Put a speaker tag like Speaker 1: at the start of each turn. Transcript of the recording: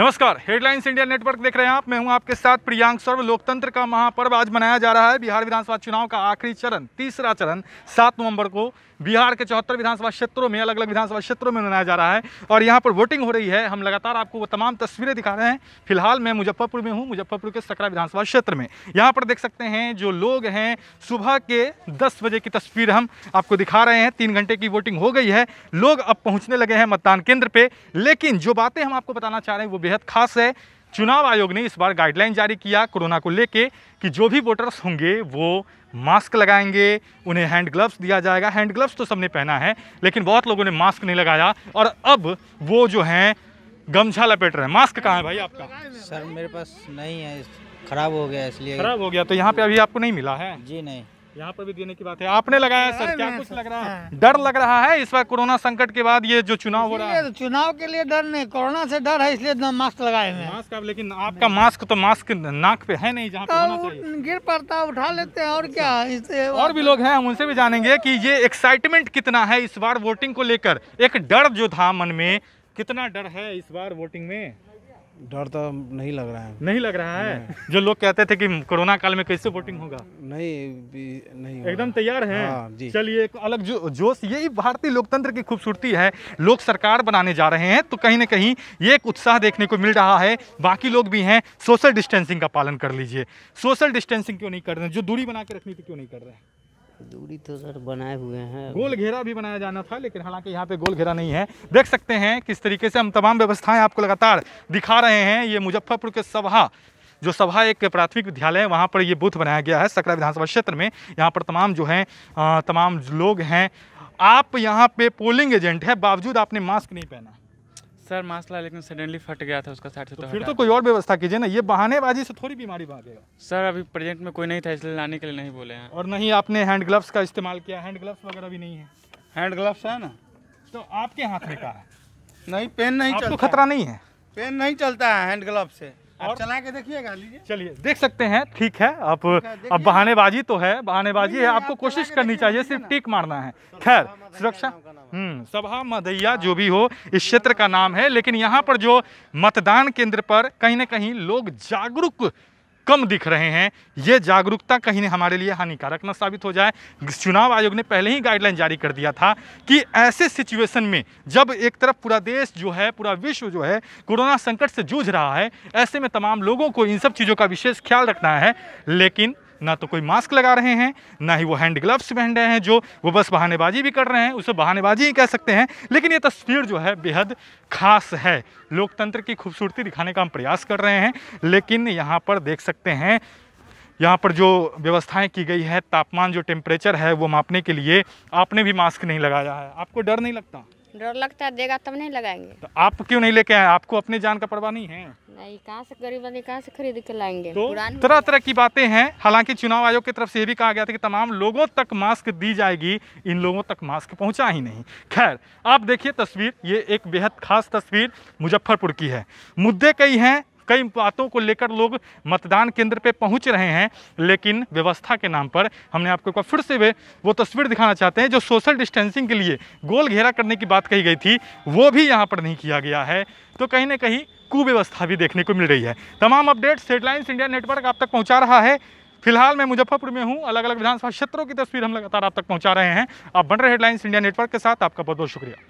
Speaker 1: नमस्कार headlines India network देख रहे हैं आप मैं हूं आपके साथ प्रियांक सर्व लोकतंत्र का महापर्व आज मनाया जा रहा है बिहार विधानसभा चुनाव का आखिरी चरण तीसरा चरण सात नवंबर को बिहार के चौहत्तर विधानसभा क्षेत्रों में अलग अलग विधानसभा क्षेत्रों में मनाया जा रहा है और यहाँ पर वोटिंग हो रही है हम लगातार आपको वो तमाम तस्वीरें दिखा रहे हैं फिलहाल मैं मुजफ्फरपुर में हूँ मुजफ्फरपुर के सकरा विधानसभा क्षेत्र में यहाँ पर देख सकते हैं जो लोग हैं सुबह के दस बजे की तस्वीर हम आपको दिखा रहे हैं तीन घंटे की वोटिंग हो गई है लोग अब पहुँचने लगे हैं मतदान केंद्र पर लेकिन जो बातें हम आपको बताना चाह रहे हैं वो बेहद खास है चुनाव आयोग ने इस बार गाइडलाइन जारी किया कोरोना को लेके कि जो भी वोटर्स होंगे वो मास्क लगाएंगे उन्हें हैंड ग्लव्स दिया जाएगा हैंड ग्लव्स तो सबने पहना है लेकिन बहुत लोगों ने मास्क नहीं लगाया और अब वो जो हैं गमछा लपेट रहे हैं मास्क कहाँ है भाई आपका सर मेरे पास नहीं है खराब हो गया इसलिए खराब हो गया तो यहाँ पे अभी आपको नहीं मिला है जी नहीं यहाँ पर भी देने की बात है तो आपने लगाया सर क्या हाँ, कुछ हाँ, लग रहा है हाँ। डर लग रहा है इस बार कोरोना संकट के बाद ये जो चुनाव हो रहा है तो चुनाव के लिए डर नहीं कोरोना से डर है इसलिए मास्क लगाए हैं मास्क आप लेकिन आपका मास्क तो मास्क नाक पे है नहीं जहाँ तो गिर पड़ता उठा लेते हैं और क्या और भी लोग हैं हम उनसे भी जानेंगे की ये एक्साइटमेंट कितना है इस बार वोटिंग को लेकर एक डर जो था मन में कितना डर है इस बार वोटिंग में डर तो नहीं लग रहा है नहीं लग रहा है जो लोग कहते थे कि कोरोना काल में कैसे वोटिंग होगा नहीं नहीं एकदम तैयार है हाँ, चलिए एक अलग जो जोश यही भारतीय लोकतंत्र की खूबसूरती है लोग सरकार बनाने जा रहे हैं तो कहीं ना कहीं ये एक उत्साह देखने को मिल रहा है बाकी लोग भी हैं सोशल डिस्टेंसिंग का पालन कर लीजिए सोशल डिस्टेंसिंग क्यों नहीं कर रहे हैं जो दूरी बना के रखनी थी क्यों नहीं कर रहे हैं दूरी तो सर बनाए हुए हैं गोल घेरा भी बनाया जाना था लेकिन हालांकि यहाँ पे गोल घेरा नहीं है देख सकते हैं किस तरीके से हम तमाम व्यवस्थाएं आपको लगातार दिखा रहे हैं ये मुजफ्फरपुर के सभा जो सभा एक प्राथमिक विद्यालय है वहाँ पर ये बूथ बनाया गया है सकरा विधानसभा क्षेत्र में यहाँ पर तमाम जो है तमाम लोग हैं आप यहाँ पे पोलिंग एजेंट है बावजूद आपने मास्क नहीं पहना सर मास्क ला लेकिन सडनली फट गया था उसका साइड से तो, तो फिर तो कोई और व्यवस्था कीजिए ना ये बहानेबाजी से थोड़ी बीमारी भागेगा सर अभी प्रेजेंट में कोई नहीं था इसलिए लाने के लिए नहीं बोले हैं और नहीं आपने हैंड ग्लव्स का इस्तेमाल किया हैंड ग्लव्स वगैरह भी नहीं है हैंड ग्लव्स है ना तो आपके हाथ में का है नहीं पेन नहीं चलता खतरा नहीं है पेन नहीं चलता है हैंड ग्लव से और चला के देखिएगा चलिए देख सकते हैं ठीक है आप अब बहानेबाजी तो है बहानेबाजी है आपको कोशिश करनी चाहिए सिर्फ टिक मारना है खैर सुरक्षा हम्म सभा हाँ। मदैया जो भी हो इस क्षेत्र का नाम है लेकिन यहाँ पर जो मतदान केंद्र पर कहीं ना कहीं लोग जागरूक कम दिख रहे हैं ये जागरूकता कहीं हमारे लिए हानिकारक न साबित हो जाए चुनाव आयोग ने पहले ही गाइडलाइन जारी कर दिया था कि ऐसे सिचुएशन में जब एक तरफ पूरा देश जो है पूरा विश्व जो है कोरोना संकट से जूझ रहा है ऐसे में तमाम लोगों को इन सब चीज़ों का विशेष ख्याल रखना है लेकिन ना तो कोई मास्क लगा रहे हैं ना ही वो हैंड ग्लव्स पहन रहे हैं जो वो बस बहानेबाजी भी कर रहे हैं उसे बहानेबाजी ही कह सकते हैं लेकिन ये तस्वीर जो है बेहद खास है लोकतंत्र की खूबसूरती दिखाने का हम प्रयास कर रहे हैं लेकिन यहाँ पर देख सकते हैं यहाँ पर जो व्यवस्थाएं की गई है तापमान जो टेम्परेचर है वो मापने के लिए आपने भी मास्क नहीं लगाया है आपको डर नहीं लगता डर लगता है देगा तब नहीं लगाएंगे तो आप क्यों नहीं लेके आए आपको अपने जान का परवाह नहीं है कहाँ से गरीब आदमी कहाँ से खरीद के लाएंगे तो तरह तरह की बातें हैं हालांकि चुनाव आयोग की तरफ से ये भी कहा गया था कि तमाम लोगों तक मास्क दी जाएगी इन लोगों तक मास्क पहुँचा ही नहीं खैर आप देखिए तस्वीर ये एक बेहद खास तस्वीर मुजफ्फरपुर की है मुद्दे कई हैं कई बातों को लेकर लोग मतदान केंद्र पे पहुंच रहे हैं लेकिन व्यवस्था के नाम पर हमने आपको एक फिर से वे वो तस्वीर दिखाना चाहते हैं जो सोशल डिस्टेंसिंग के लिए गोल घेरा करने की बात कही गई थी वो भी यहाँ पर नहीं किया गया है तो कहीं ना कहीं कुव्यवस्था भी देखने को मिल रही है तमाम अपडेट्स हेडलाइंस इंडिया नेटवर्क आप तक पहुंचा रहा है फिलहाल मैं मुजफ्फरपुर में हूं अलग अलग विधानसभा क्षेत्रों की तस्वीर हम लगातार आप तक पहुंचा रहे हैं आप बन रहे हेडलाइंस इंडिया नेटवर्क के साथ आपका बहुत बहुत शुक्रिया